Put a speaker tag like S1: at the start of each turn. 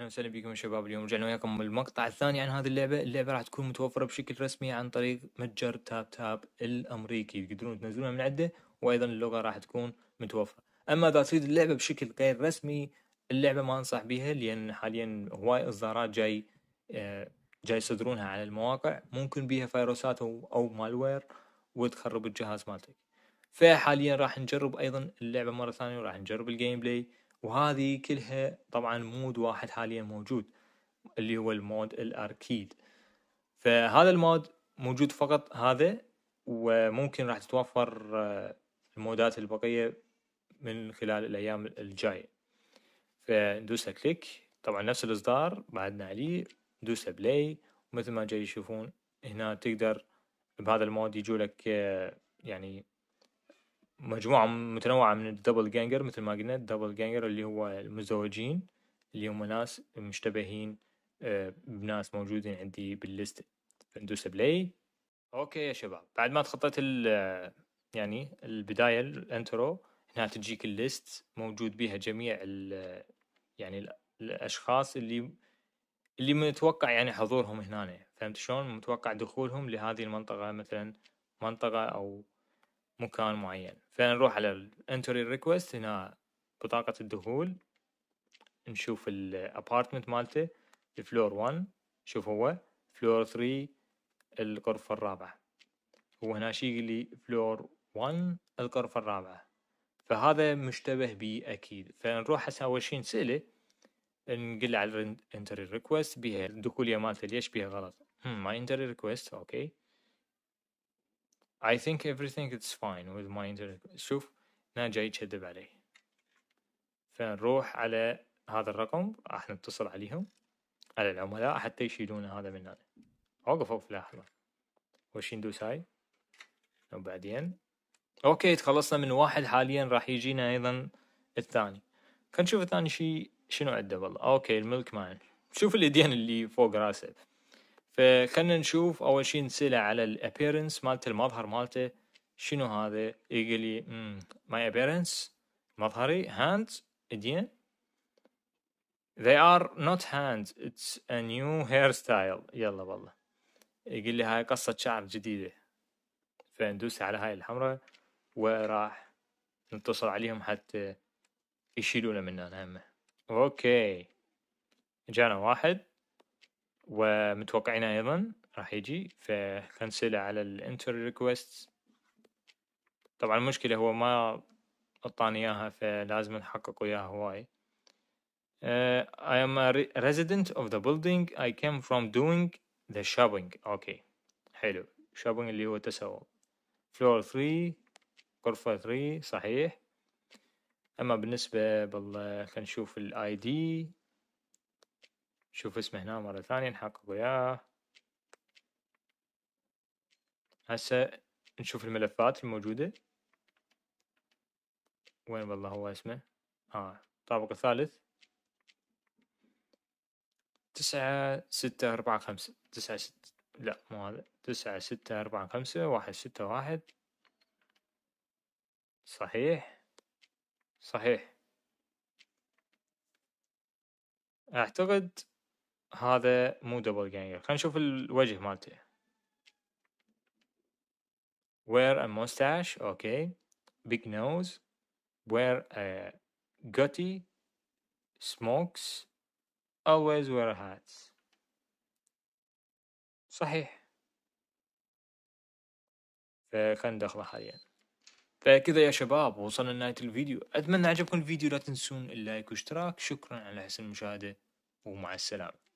S1: اهلا وسهلا بكم يا شباب اليوم رجعنا وياكم المقطع الثاني عن هذه اللعبه اللعبه راح تكون متوفره بشكل رسمي عن طريق متجر تاب تاب الامريكي تقدرون تنزلونها من عده وايضا اللغه راح تكون متوفره اما اذا تريد اللعبه بشكل غير رسمي اللعبه ما انصح بها لان حاليا هواي اصدارات جاي آه، جاي يصدرونها على المواقع ممكن بيها فيروسات او مالوير وتخرب الجهاز مالتك فحاليا راح نجرب ايضا اللعبه مره ثانيه وراح نجرب الجيم بلاي وهذه كلها طبعا مود واحد حاليا موجود اللي هو المود الاركيد فهذا المود موجود فقط هذا وممكن راح تتوفر آه، المودات البقية من خلال الأيام الجاية فندوسها كليك طبعا نفس الإصدار بعدنا عليه ندوسها بلاي ومثل ما جاي يشوفون هنا تقدر بهذا المود يجولك آه، يعني مجموعة متنوعة من الدبل جانجر مثل ما قلنا الدبل جانجر اللي هو المزوجين اللي هم ناس مشتبهين آه، بناس موجودين عندي بالليست فندوس بلاي اوكي يا شباب بعد ما تخطيت ال آه، يعني البداية الانترو هنا تجيك الليست موجود بها جميع ال آه، يعني الاشخاص اللي اللي متوقع يعني حضورهم هنا فهمت شلون متوقع دخولهم لهذه المنطقة مثلا منطقة او مكان معين فنروح على الانتري ريكوست هنا بطاقة الدخول نشوف الابارتمنت مالته الفلور 1 شوف هو فلور 3 الغرفة الرابعة هو هنا شي لي فلور 1 الغرفة الرابعة فهذا مشتبه بي اكيد فنروح هسه اول شي نسأله نقل على الانتري ريكوست بيها الدخولية مالته ليش بيها غلط ما انتري ريكوست اوكي I think everything is fine with my internet شوف هنا جاي يكذب علي فنروح على هذا الرقم راح نتصل عليهم على العملاء حتى يشيلون هذا من هنا اوقف اوقف لحظة وش ندوس هاي وبعدين اوكي تخلصنا من واحد حاليا راح يجينا ايضا الثاني خلينا نشوف الثاني شي شنو عنده والله اوكي الملك مان شوف اليدين اللي فوق راسه فخلنا نشوف اول شيء نسأله على الابيرنس مالته المظهر مالته شنو هذا يقول لي ماي ابيرنس مظهري هاندز ايدين they are not hands it's a new hairstyle يلا والله يقول لي هاي قصة شعر جديدة فندوس على هاي الحمراء وراح نتصل عليهم حتى يشيلونا من هنا همه اوكي جانا واحد ومتوقعين ايضا راح يجي فنسأله على الانتر ريكوست طبعا المشكلة هو ما اعطاني اياها فلازم نحقق وياها هواي Uh, I am a re resident of the building. I came from doing the shopping. Okay. حلو. shopping اللي هو تسوق. floor 3 غرفة 3 صحيح. أما بالنسبة بالله خلينا نشوف الاي دي شوف اسمه هنا مرة ثانية نحقق وياه هسه نشوف الملفات الموجودة وين والله هو اسمه اه الطابق الثالث تسعة ستة أربعة خمسة تسعة ست لا مو هذا تسعة ستة أربعة خمسة واحد ستة واحد صحيح صحيح أعتقد هذا مو دبل جانجر خلينا نشوف الوجه مالته wear a mustache اوكي big nose wear a goatee smokes always wear a hat صحيح فخلنا ندخله حاليا فكذا يا شباب وصلنا لنهاية الفيديو أتمنى عجبكم الفيديو لا تنسون اللايك واشتراك شكرا على حسن المشاهدة ومع السلامة